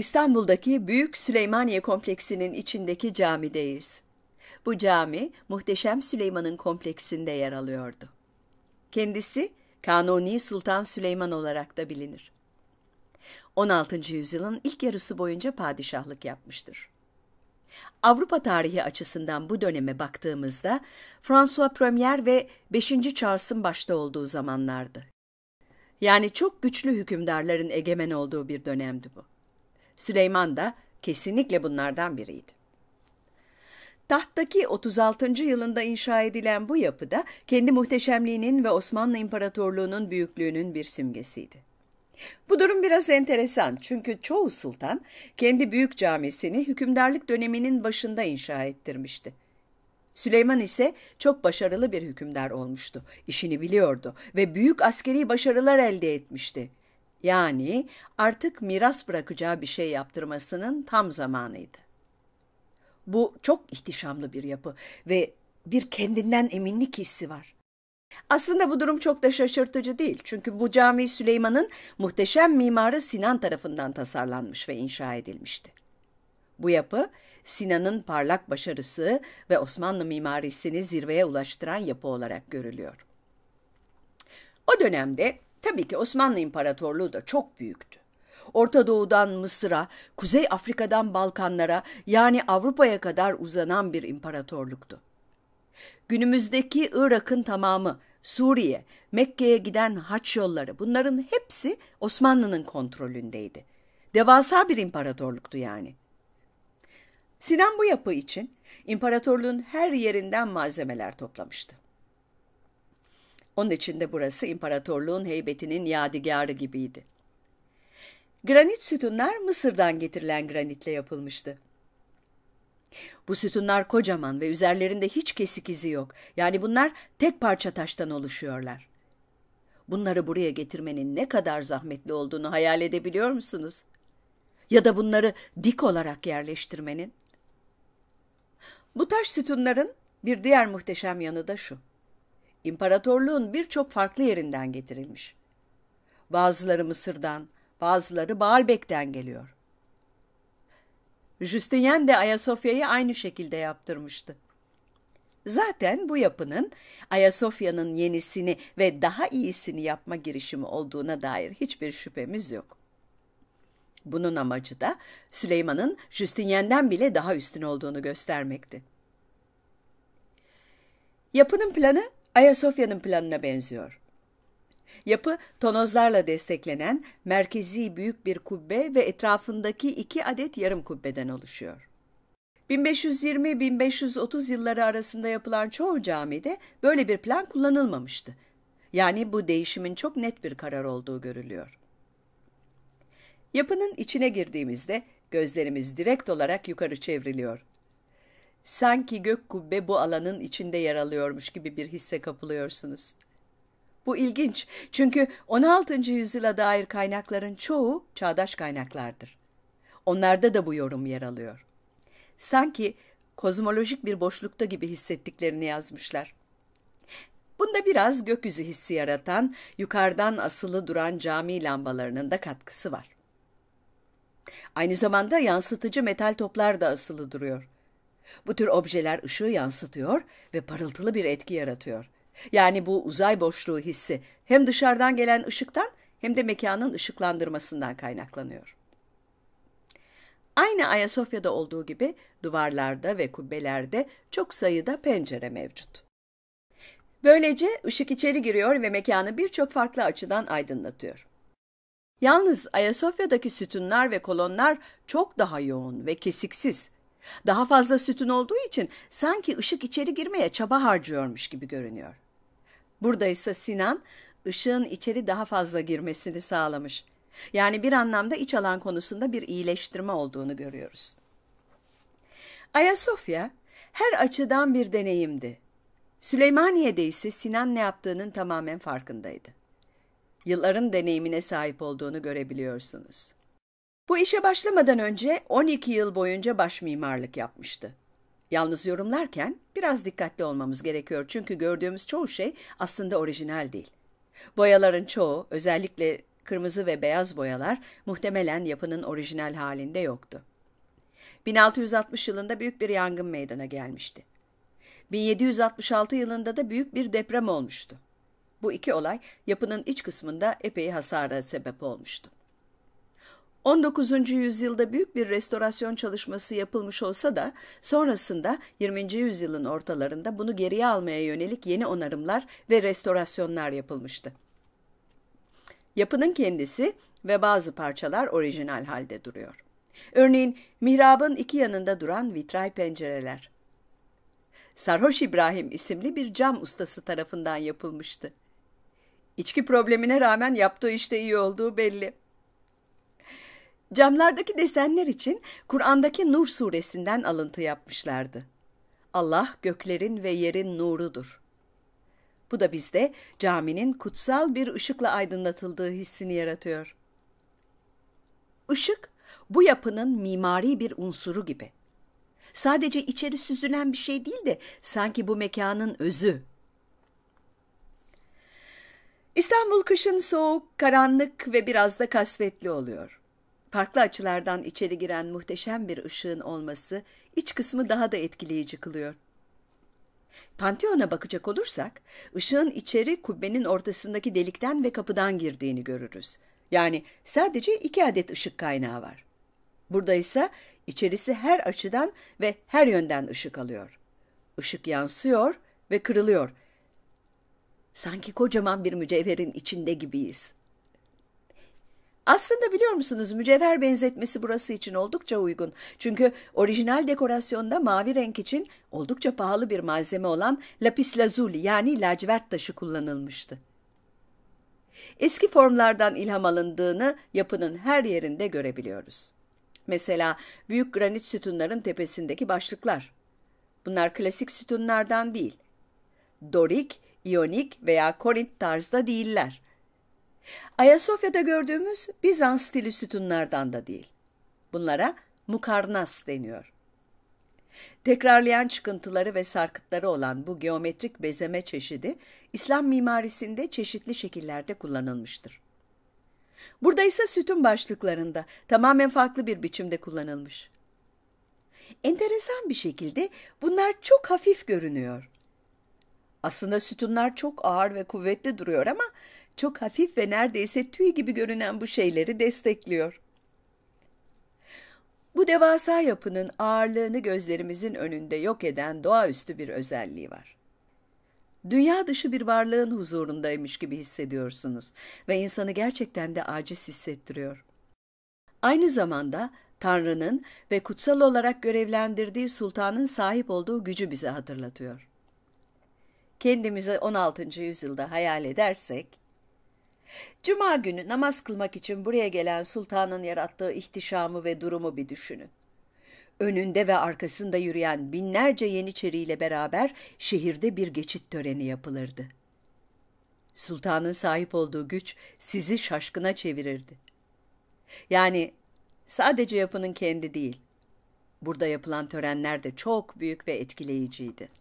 İstanbul'daki Büyük Süleymaniye Kompleksinin içindeki camideyiz. Bu cami Muhteşem Süleyman'ın kompleksinde yer alıyordu. Kendisi Kanuni Sultan Süleyman olarak da bilinir. 16. yüzyılın ilk yarısı boyunca padişahlık yapmıştır. Avrupa tarihi açısından bu döneme baktığımızda François Premier ve 5. Charles'ın başta olduğu zamanlardı. Yani çok güçlü hükümdarların egemen olduğu bir dönemdi bu. Süleyman da kesinlikle bunlardan biriydi. Tahttaki 36. yılında inşa edilen bu yapıda kendi muhteşemliğinin ve Osmanlı İmparatorluğu'nun büyüklüğünün bir simgesiydi. Bu durum biraz enteresan çünkü çoğu sultan kendi büyük camisini hükümdarlık döneminin başında inşa ettirmişti. Süleyman ise çok başarılı bir hükümdar olmuştu, işini biliyordu ve büyük askeri başarılar elde etmişti. Yani artık miras bırakacağı bir şey yaptırmasının tam zamanıydı. Bu çok ihtişamlı bir yapı ve bir kendinden eminlik hissi var. Aslında bu durum çok da şaşırtıcı değil. Çünkü bu cami Süleyman'ın muhteşem mimarı Sinan tarafından tasarlanmış ve inşa edilmişti. Bu yapı Sinan'ın parlak başarısı ve Osmanlı mimarisini zirveye ulaştıran yapı olarak görülüyor. O dönemde Tabii ki Osmanlı İmparatorluğu da çok büyüktü. Orta Doğu'dan Mısır'a, Kuzey Afrika'dan Balkanlara yani Avrupa'ya kadar uzanan bir imparatorluktu. Günümüzdeki Irak'ın tamamı, Suriye, Mekke'ye giden haç yolları bunların hepsi Osmanlı'nın kontrolündeydi. Devasa bir imparatorluktu yani. Sinan bu yapı için imparatorluğun her yerinden malzemeler toplamıştı. Onun için de burası imparatorluğun heybetinin yadigarı gibiydi. Granit sütunlar Mısır'dan getirilen granitle yapılmıştı. Bu sütunlar kocaman ve üzerlerinde hiç kesik izi yok. Yani bunlar tek parça taştan oluşuyorlar. Bunları buraya getirmenin ne kadar zahmetli olduğunu hayal edebiliyor musunuz? Ya da bunları dik olarak yerleştirmenin? Bu taş sütunların bir diğer muhteşem yanı da şu imparatorluğun birçok farklı yerinden getirilmiş. Bazıları Mısır'dan, bazıları Baalbek'ten geliyor. Justinian de Ayasofya'yı aynı şekilde yaptırmıştı. Zaten bu yapının Ayasofya'nın yenisini ve daha iyisini yapma girişimi olduğuna dair hiçbir şüphemiz yok. Bunun amacı da Süleyman'ın Justinian'den bile daha üstün olduğunu göstermekti. Yapının planı Ayasofya'nın planına benziyor. Yapı tonozlarla desteklenen merkezi büyük bir kubbe ve etrafındaki iki adet yarım kubbeden oluşuyor. 1520-1530 yılları arasında yapılan çoğu camide böyle bir plan kullanılmamıştı. Yani bu değişimin çok net bir karar olduğu görülüyor. Yapının içine girdiğimizde gözlerimiz direkt olarak yukarı çevriliyor. Sanki gök kubbe bu alanın içinde yer alıyormuş gibi bir hisse kapılıyorsunuz. Bu ilginç çünkü 16. yüzyıla dair kaynakların çoğu çağdaş kaynaklardır. Onlarda da bu yorum yer alıyor. Sanki kozmolojik bir boşlukta gibi hissettiklerini yazmışlar. Bunda biraz gökyüzü hissi yaratan, yukarıdan asılı duran cami lambalarının da katkısı var. Aynı zamanda yansıtıcı metal toplar da asılı duruyor. Bu tür objeler ışığı yansıtıyor ve parıltılı bir etki yaratıyor. Yani bu uzay boşluğu hissi hem dışarıdan gelen ışıktan hem de mekanın ışıklandırmasından kaynaklanıyor. Aynı Ayasofya'da olduğu gibi duvarlarda ve kubbelerde çok sayıda pencere mevcut. Böylece ışık içeri giriyor ve mekanı birçok farklı açıdan aydınlatıyor. Yalnız Ayasofya'daki sütunlar ve kolonlar çok daha yoğun ve kesiksiz. Daha fazla sütün olduğu için sanki ışık içeri girmeye çaba harcıyormuş gibi görünüyor. Burada ise Sinan ışığın içeri daha fazla girmesini sağlamış. Yani bir anlamda iç alan konusunda bir iyileştirme olduğunu görüyoruz. Ayasofya her açıdan bir deneyimdi. Süleymaniye'de ise Sinan ne yaptığının tamamen farkındaydı. Yılların deneyimine sahip olduğunu görebiliyorsunuz. Bu işe başlamadan önce 12 yıl boyunca baş mimarlık yapmıştı. Yalnız yorumlarken biraz dikkatli olmamız gerekiyor çünkü gördüğümüz çoğu şey aslında orijinal değil. Boyaların çoğu, özellikle kırmızı ve beyaz boyalar muhtemelen yapının orijinal halinde yoktu. 1660 yılında büyük bir yangın meydana gelmişti. 1766 yılında da büyük bir deprem olmuştu. Bu iki olay yapının iç kısmında epey hasara sebep olmuştu. 19. yüzyılda büyük bir restorasyon çalışması yapılmış olsa da sonrasında 20. yüzyılın ortalarında bunu geriye almaya yönelik yeni onarımlar ve restorasyonlar yapılmıştı. Yapının kendisi ve bazı parçalar orijinal halde duruyor. Örneğin mihrabın iki yanında duran vitray pencereler. Sarhoş İbrahim isimli bir cam ustası tarafından yapılmıştı. İçki problemine rağmen yaptığı işte iyi olduğu belli. Camlardaki desenler için Kur'an'daki Nur suresinden alıntı yapmışlardı. Allah göklerin ve yerin nurudur. Bu da bizde caminin kutsal bir ışıkla aydınlatıldığı hissini yaratıyor. Işık bu yapının mimari bir unsuru gibi. Sadece içeri süzülen bir şey değil de sanki bu mekanın özü. İstanbul kışın soğuk, karanlık ve biraz da kasvetli oluyor farklı açılardan içeri giren muhteşem bir ışığın olması iç kısmı daha da etkileyici kılıyor. Panteon'a bakacak olursak, ışığın içeri kubbenin ortasındaki delikten ve kapıdan girdiğini görürüz. Yani sadece iki adet ışık kaynağı var. Burada ise içerisi her açıdan ve her yönden ışık alıyor. Işık yansıyor ve kırılıyor. Sanki kocaman bir mücevherin içinde gibiyiz.'' Aslında biliyor musunuz mücevher benzetmesi burası için oldukça uygun. Çünkü orijinal dekorasyonda mavi renk için oldukça pahalı bir malzeme olan lapis lazuli yani lacivert taşı kullanılmıştı. Eski formlardan ilham alındığını yapının her yerinde görebiliyoruz. Mesela büyük granit sütunların tepesindeki başlıklar. Bunlar klasik sütunlardan değil. Dorik, İyonik veya Korint tarzda değiller. Ayasofya'da gördüğümüz Bizans stili sütunlardan da değil. Bunlara mukarnas deniyor. Tekrarlayan çıkıntıları ve sarkıtları olan bu geometrik bezeme çeşidi İslam mimarisinde çeşitli şekillerde kullanılmıştır. Burada ise sütun başlıklarında tamamen farklı bir biçimde kullanılmış. Enteresan bir şekilde bunlar çok hafif görünüyor. Aslında sütunlar çok ağır ve kuvvetli duruyor ama çok hafif ve neredeyse tüy gibi görünen bu şeyleri destekliyor. Bu devasa yapının ağırlığını gözlerimizin önünde yok eden doğaüstü bir özelliği var. Dünya dışı bir varlığın huzurundaymış gibi hissediyorsunuz ve insanı gerçekten de aciz hissettiriyor. Aynı zamanda Tanrı'nın ve kutsal olarak görevlendirdiği sultanın sahip olduğu gücü bize hatırlatıyor. Kendimizi 16. yüzyılda hayal edersek, Cuma günü namaz kılmak için buraya gelen sultanın yarattığı ihtişamı ve durumu bir düşünün. Önünde ve arkasında yürüyen binlerce yeniçeriyle beraber şehirde bir geçit töreni yapılırdı. Sultanın sahip olduğu güç sizi şaşkına çevirirdi. Yani sadece yapının kendi değil, burada yapılan törenler de çok büyük ve etkileyiciydi.